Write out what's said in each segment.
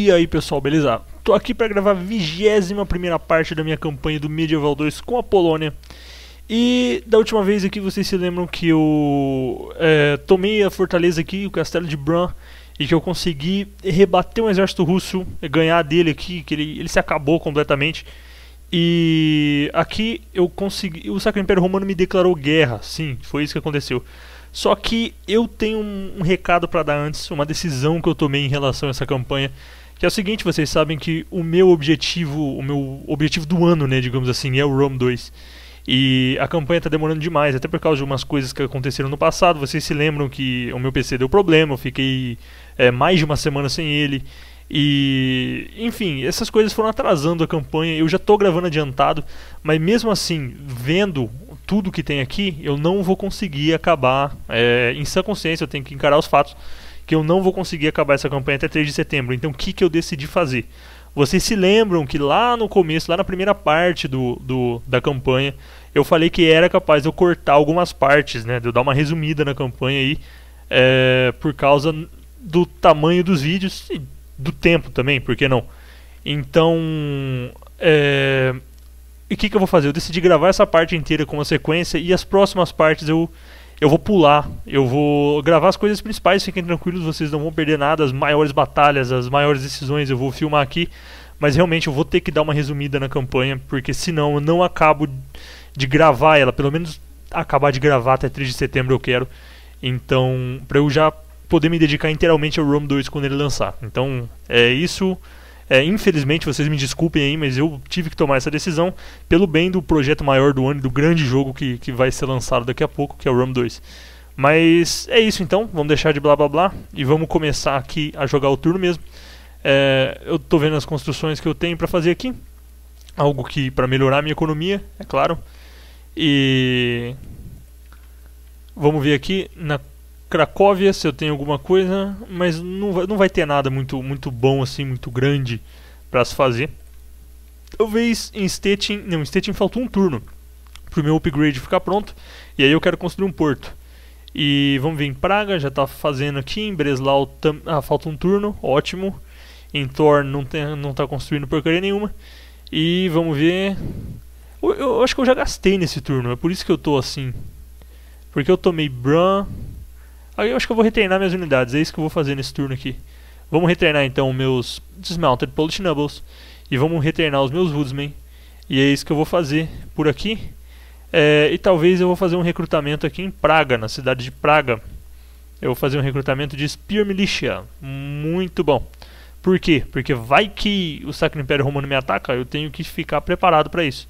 E aí pessoal, beleza? Tô aqui para gravar a vigésima primeira parte da minha campanha do Medieval 2 com a Polônia. E da última vez aqui vocês se lembram que eu é, tomei a fortaleza aqui, o castelo de Bran, e que eu consegui rebater um exército russo, ganhar dele aqui, que ele, ele se acabou completamente. E aqui eu consegui. O Sacro Império Romano me declarou guerra, sim, foi isso que aconteceu. Só que eu tenho um, um recado para dar antes, uma decisão que eu tomei em relação a essa campanha que é o seguinte, vocês sabem que o meu objetivo, o meu objetivo do ano, né, digamos assim, é o Rome 2. E a campanha está demorando demais, até por causa de umas coisas que aconteceram no passado. Vocês se lembram que o meu PC deu problema, eu fiquei é, mais de uma semana sem ele. E, enfim, essas coisas foram atrasando a campanha. Eu já estou gravando adiantado, mas mesmo assim, vendo tudo que tem aqui, eu não vou conseguir acabar é, em sã consciência. Eu tenho que encarar os fatos que eu não vou conseguir acabar essa campanha até 3 de setembro. Então o que, que eu decidi fazer? Vocês se lembram que lá no começo, lá na primeira parte do, do da campanha, eu falei que era capaz de eu cortar algumas partes, né? De eu dar uma resumida na campanha aí, é, por causa do tamanho dos vídeos e do tempo também, por que não? Então, é, e o que, que eu vou fazer? Eu decidi gravar essa parte inteira com uma sequência e as próximas partes eu eu vou pular, eu vou gravar as coisas principais, fiquem tranquilos, vocês não vão perder nada, as maiores batalhas, as maiores decisões eu vou filmar aqui, mas realmente eu vou ter que dar uma resumida na campanha, porque senão eu não acabo de gravar ela, pelo menos acabar de gravar até 3 de setembro eu quero. Então, para eu já poder me dedicar inteiramente ao Rome 2 quando ele lançar. Então, é isso. É, infelizmente, vocês me desculpem aí, mas eu tive que tomar essa decisão pelo bem do projeto maior do ano, do grande jogo que, que vai ser lançado daqui a pouco, que é o Rum 2. Mas é isso então, vamos deixar de blá blá blá e vamos começar aqui a jogar o turno mesmo. É, eu estou vendo as construções que eu tenho para fazer aqui, algo que para melhorar a minha economia, é claro. E vamos ver aqui na Cracóvia, se eu tenho alguma coisa, mas não vai, não vai ter nada muito, muito bom, assim, muito grande para se fazer. Talvez em Stettin. Não, em Stettin faltou um turno pro meu upgrade ficar pronto. E aí eu quero construir um porto. E vamos ver, em Praga já está fazendo aqui, em Breslau tam, ah, falta um turno, ótimo. Em Thor não, tem, não tá construindo porcaria nenhuma. E vamos ver. Eu, eu, acho que eu já gastei nesse turno, é por isso que eu tô assim. Porque eu tomei Bran, Aí eu acho que eu vou retreinar minhas unidades, é isso que eu vou fazer nesse turno aqui. Vamos retreinar então meus Dismounted Polichinubbles e vamos retreinar os meus Woodsmen. E é isso que eu vou fazer por aqui. É, e talvez eu vou fazer um recrutamento aqui em Praga, na cidade de Praga. Eu vou fazer um recrutamento de Spear Militia. Muito bom. Por quê? Porque vai que o Sacro Império Romano me ataca, eu tenho que ficar preparado para isso.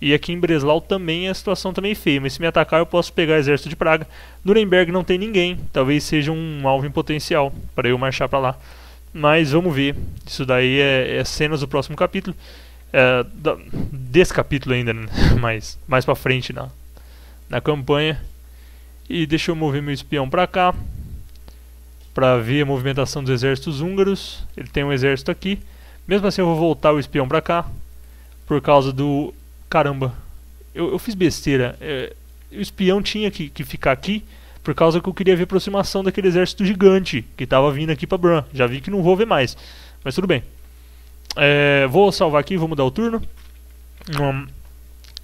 E aqui em Breslau também a situação também tá é feia, mas se me atacar eu posso pegar exército de Praga. Nuremberg não tem ninguém, talvez seja um alvo em potencial para eu marchar para lá. Mas vamos ver, isso daí é, é cenas do próximo capítulo, é, da, desse capítulo ainda, né? mas mais para frente na, na campanha. E deixa eu mover meu espião para cá, para ver a movimentação dos exércitos húngaros. Ele tem um exército aqui. Mesmo assim eu vou voltar o espião para cá, por causa do caramba, eu, eu fiz besteira. É, o espião tinha que, que ficar aqui por causa que eu queria ver a aproximação daquele exército gigante que estava vindo aqui para Bran. Já vi que não vou ver mais, mas tudo bem. É, vou salvar aqui, vou mudar o turno. Não, hum,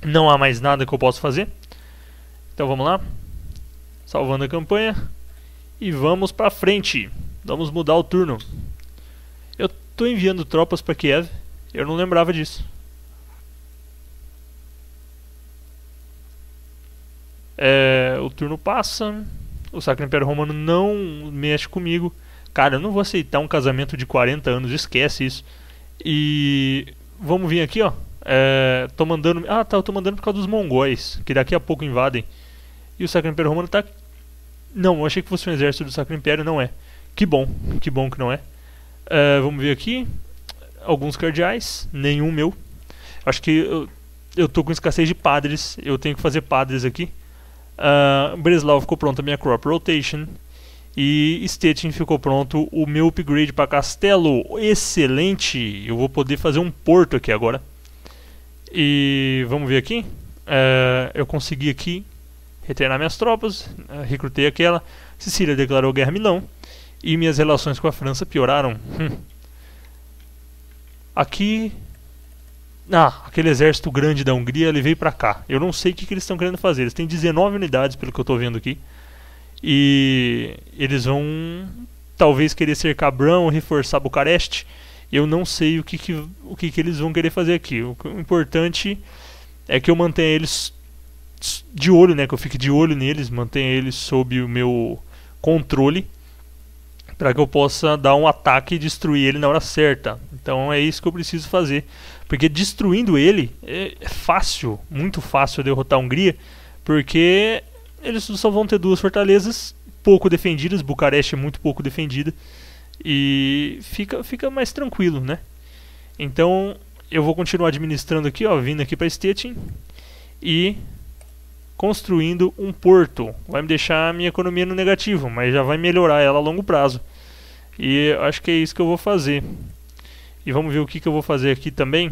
não há mais nada que eu possa fazer. Então vamos lá. Salvando a campanha. E vamos para frente. Vamos mudar o turno. Eu estou enviando tropas para Kiev. Eu não lembrava disso. É, o turno passa, o Sacro Império Romano não mexe comigo. Cara, eu não vou aceitar um casamento de 40 anos, esquece isso. E vamos vir aqui, ó. É, tô mandando. Ah, tá, eu tô mandando por causa dos mongóis, que daqui a pouco invadem. E o Sacro Império Romano tá. Não, eu achei que fosse um exército do Sacro Império, não é. Que bom, que bom que não é. é vamos ver aqui. Alguns cardeais, nenhum meu. Acho que eu, eu tô com escassez de padres, eu tenho que fazer padres aqui. Uh, ah, Breslau ficou pronta a minha crop rotation. E Stettin ficou pronto o meu upgrade para castelo. Excelente! Eu vou poder fazer um porto aqui agora. E vamos ver aqui. Uh, eu consegui aqui retreinar minhas tropas, uh, recrutei aquela. Sicília declarou guerra a Milão. E minhas relações com a França pioraram. Hum. Aqui ah, aquele exército grande da Hungria, ele veio para cá. Eu não sei o que, que eles estão querendo fazer. Eles têm 19 unidades, pelo que eu estou vendo aqui. E eles vão talvez querer cercar Brão, reforçar Bucareste. Eu não sei o que, que o que, que eles vão querer fazer aqui. O, o importante é que eu mantenha eles de olho, né? Que eu fique de olho neles, mantenha eles sob o meu controle para que eu possa dar um ataque e destruir ele na hora certa. Então é isso que eu preciso fazer. Porque destruindo ele é fácil, muito fácil derrotar a Hungria, porque eles só vão ter duas fortalezas pouco defendidas, Bucareste é muito pouco defendida, e fica, fica mais tranquilo, né? Então eu vou continuar administrando aqui, ó, vindo aqui para Stettin, e construindo um porto. Vai me deixar a minha economia no negativo, mas já vai melhorar ela a longo prazo. E acho que é isso que eu vou fazer. E vamos ver o que, que eu vou fazer aqui também.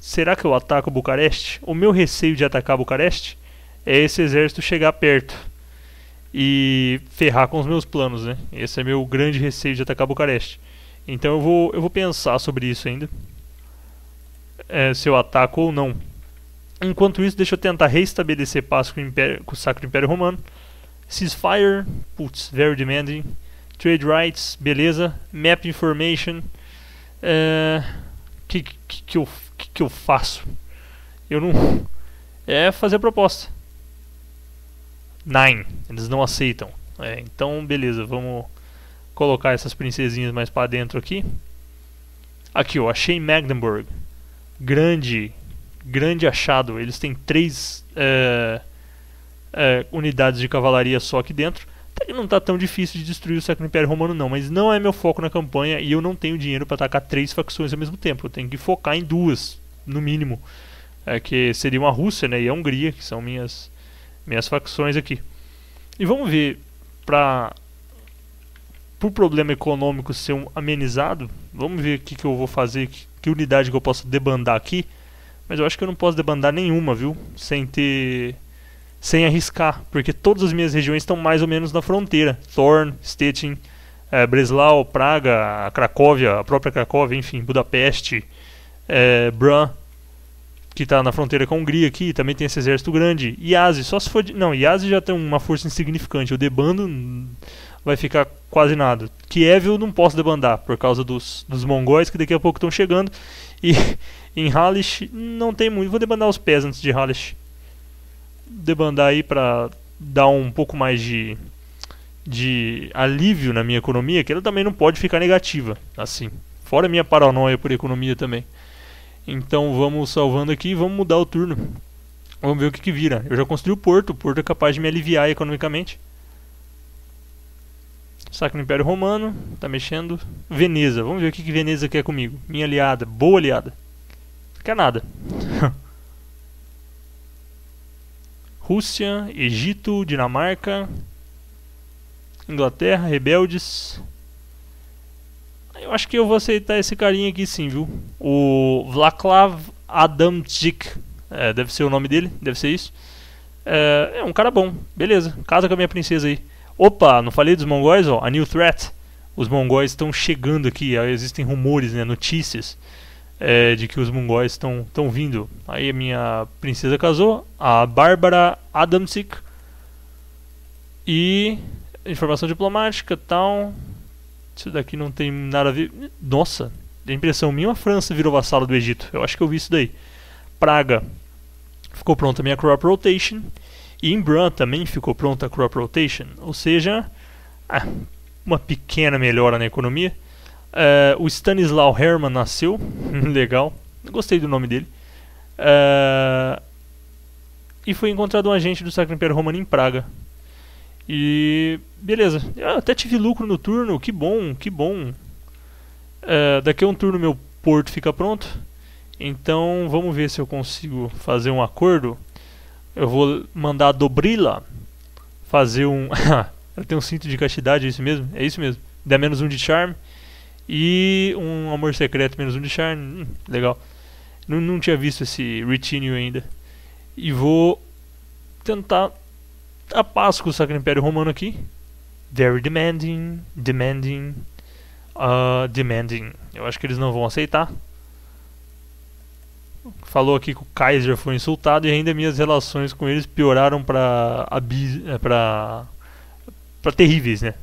Será que eu ataco Bucareste? O meu receio de atacar Bucareste é esse exército chegar perto e ferrar com os meus planos, né? Esse é meu grande receio de atacar Bucareste. Então eu vou, eu vou pensar sobre isso ainda. É, se eu ataco ou não. Enquanto isso, deixa eu tentar reestabelecer paz com o, Império, com o Sacro Império Romano. Ceasefire, putz, very demanding. Trade rights, beleza. Map information. O eh, é, que, que, que, eu, que, que eu faço? Eu não. É fazer proposta. Nine. Eles não aceitam. É, então, beleza, vamos colocar essas princesinhas mais para dentro aqui. Aqui, ó, achei Magdeburg. Grande grande achado. Eles têm três é, é, unidades de cavalaria só aqui dentro. Até que não está tão difícil de destruir o Sacro Império Romano, não. Mas não é meu foco na campanha e eu não tenho dinheiro para atacar três facções ao mesmo tempo. Eu tenho que focar em duas, no mínimo. É, que seriam a Rússia né, e a Hungria, que são minhas, minhas facções aqui. E vamos ver, para o problema econômico ser um amenizado, vamos ver o que, que eu vou fazer, que, que unidade que eu posso debandar aqui. Mas eu acho que eu não posso debandar nenhuma, viu? Sem ter. Sem arriscar, porque todas as minhas regiões estão mais ou menos na fronteira. Thorn, Stettin, é, Breslau, Praga, Cracóvia, a própria Cracóvia, enfim, Budapeste, é, eh, Brun, que está na fronteira com a Hungria aqui, também tem esse exército grande. Iase, só se for. De... Não, Iase já tem uma força insignificante. O debando hum, vai ficar quase nada. Kiev eu não posso debandar por causa dos, dos mongóis que daqui a pouco estão chegando. E em Hallish não tem muito. Vou debandar os pés antes de Hallish. Debandar aí para dar um pouco mais de, de alívio na minha economia, que ela também não pode ficar negativa, assim. Fora minha paranoia por economia também. Então vamos salvando aqui e vamos mudar o turno. Vamos ver o que, que vira. Eu já construí o porto, o porto é capaz de me aliviar economicamente. saco no Império Romano, tá mexendo. Veneza, vamos ver o que, que Veneza quer comigo. Minha aliada, boa aliada. Quer é nada. Rússia, Egito, Dinamarca, Inglaterra, rebeldes. Eu acho que eu vou aceitar esse carinha aqui sim, viu? O Vlaklav Adamczyk. É, deve ser o nome dele, deve ser isso. É, é, um cara bom, beleza. Casa com a minha princesa aí. Opa, não falei dos mongóis, ó. A New Threat. Os mongóis estão chegando aqui, existem rumores, né, notícias é, de que os mongóis estão vindo. Aí a minha princesa casou, a Bárbara Adamsic E informação diplomática tal. Isso daqui não tem nada a ver. Nossa, a impressão minha, a França virou vassalo do Egito. Eu acho que eu vi isso daí. Praga. Ficou pronta a minha crop rotation. E em também ficou pronta a crop rotation. Ou seja, ah, uma pequena melhora na economia. Eh, o Stanislaw Herman nasceu, legal, gostei do nome dele. Eh, e foi encontrado um agente do Sacro Império Romano em Praga. E beleza, eu até tive lucro no turno, que bom, que bom. Eh, daqui a um turno meu porto fica pronto. Então vamos ver se eu consigo fazer um acordo. Eu vou mandar a Dobrila fazer um. Ela tem um cinto de castidade, é isso mesmo? É isso mesmo. Dá menos um de charme. E um Amor Secreto menos um de Charm. Hum, legal. Não, não tinha visto esse Retinue ainda. E vou tentar a paz com o Sacro Império Romano aqui. Very demanding, demanding, uh, demanding. Eu acho que eles não vão aceitar. Falou aqui que o Kaiser foi insultado e ainda minhas relações com eles pioraram para eh, para para terríveis, né?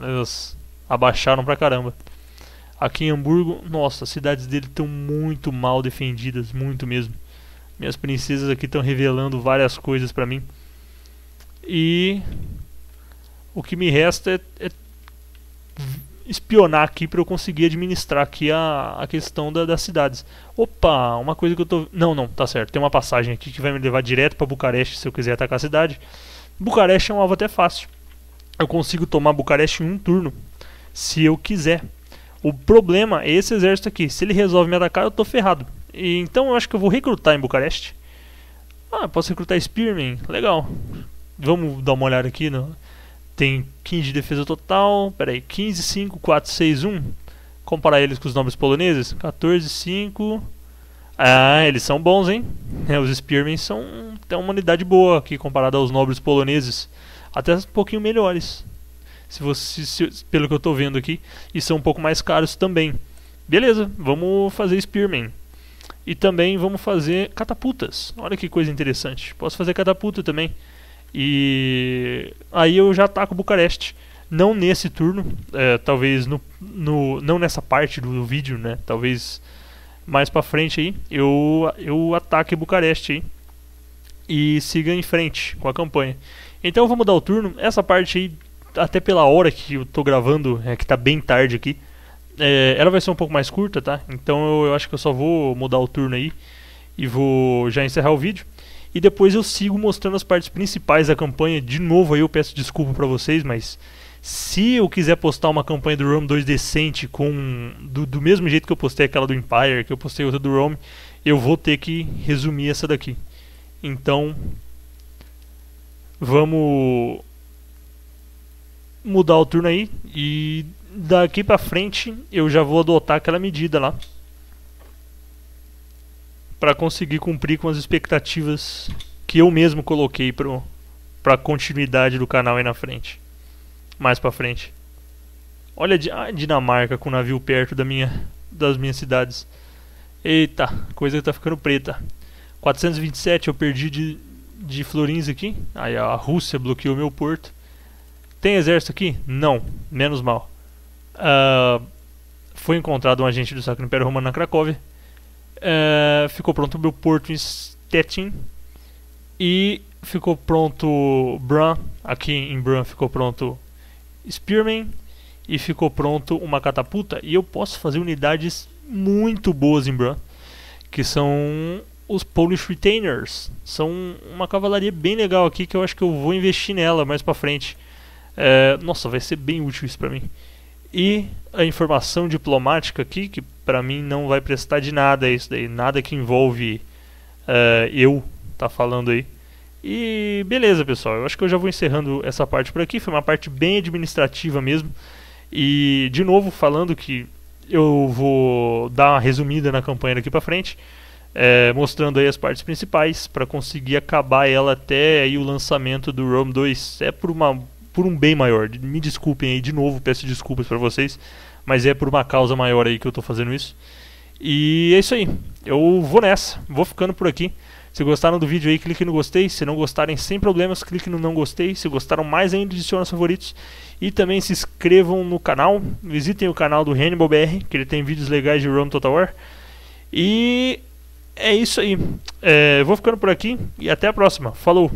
Eles abaixaram pra caramba. Aqui em Hamburgo, nossa, as cidades dele estão muito mal defendidas, muito mesmo. Minhas princesas aqui estão revelando várias coisas para mim. E o que me resta é, é espionar aqui para eu conseguir administrar aqui a, a questão da, das cidades. Opa, uma coisa que eu tô. Não, não, tá certo. Tem uma passagem aqui que vai me levar direto para Bucareste se eu quiser atacar a cidade. Bucareste é um alvo até fácil. Eu consigo tomar Bucareste em um turno, se eu quiser. O problema é esse exército aqui. Se ele resolve me atacar, eu tô ferrado. E, então eu acho que eu vou recrutar em Bucareste. Ah, posso recrutar Spearman. Legal. Vamos dar uma olhada aqui. No... Tem 15 de defesa total. Pera aí. 15, 5, 4, 6, 1. Comparar eles com os nobres poloneses. 14, 5... Ah, eles são bons, hein? os Spearmen são têm uma unidade boa aqui comparada aos nobres poloneses. Até um pouquinho melhores se você, se, pelo que eu estou vendo aqui, e são um pouco mais caros também. Beleza, vamos fazer Spearman. E também vamos fazer catapultas. Olha que coisa interessante. Posso fazer catapulta também. E aí eu já ataco Bucareste. Não nesse turno, é, talvez no, no, não nessa parte do, do vídeo, né? Talvez mais pra frente aí, eu, eu ataque Bucareste aí. E siga em frente com a campanha. Então vamos dar o turno. Essa parte aí até pela hora que eu tô gravando, é, que tá bem tarde aqui, é, ela vai ser um pouco mais curta, tá? Então eu, eu, acho que eu só vou mudar o turno aí e vou já encerrar o vídeo. E depois eu sigo mostrando as partes principais da campanha. De novo aí eu peço desculpa para vocês, mas se eu quiser postar uma campanha do Rome 2 decente com do, do mesmo jeito que eu postei aquela do Empire, que eu postei outra do Rome, eu vou ter que resumir essa daqui. Então, vamos mudar o turno aí e daqui pra frente eu já vou adotar aquela medida lá para conseguir cumprir com as expectativas que eu mesmo coloquei pro, pra continuidade do canal aí na frente. Mais pra frente. Olha a ah, Dinamarca com o navio perto da minha, das minhas cidades. Eita, coisa que tá ficando preta. 427 eu perdi de, de florins aqui. Aí a Rússia bloqueou meu porto. Tem exército aqui? Não, menos mal. Uh, foi encontrado um agente do Sacro Império Romano na Cracóvia. Uh, ficou pronto o porto em Stettin. E ficou pronto Bran. Aqui em Bran ficou pronto Spearman. E ficou pronto uma catapulta. E eu posso fazer unidades muito boas em Bran. Que são os Polish Retainers. São uma cavalaria bem legal aqui que eu acho que eu vou investir nela mais pra frente. É, nossa, vai ser bem útil isso para mim. E a informação diplomática aqui, que para mim não vai prestar de nada isso daí, nada que envolve uh, eu tá falando aí. E beleza, pessoal, eu acho que eu já vou encerrando essa parte por aqui, foi uma parte bem administrativa mesmo. E de novo falando que eu vou dar uma resumida na campanha daqui para frente, é, mostrando aí as partes principais para conseguir acabar ela até aí o lançamento do Rome 2. É por uma por um bem maior. Me desculpem aí de novo, peço desculpas para vocês, mas é por uma causa maior aí que eu estou fazendo isso. E é isso aí. Eu vou nessa, vou ficando por aqui. Se gostaram do vídeo aí, clique no gostei. Se não gostarem, sem problemas, clique no não gostei. Se gostaram mais ainda, adicione aos favoritos. E também se inscrevam no canal. Visitem o canal do Hannibal BR, que ele tem vídeos legais de Rome Total War. E é isso aí. É, vou ficando por aqui e até a próxima. Falou!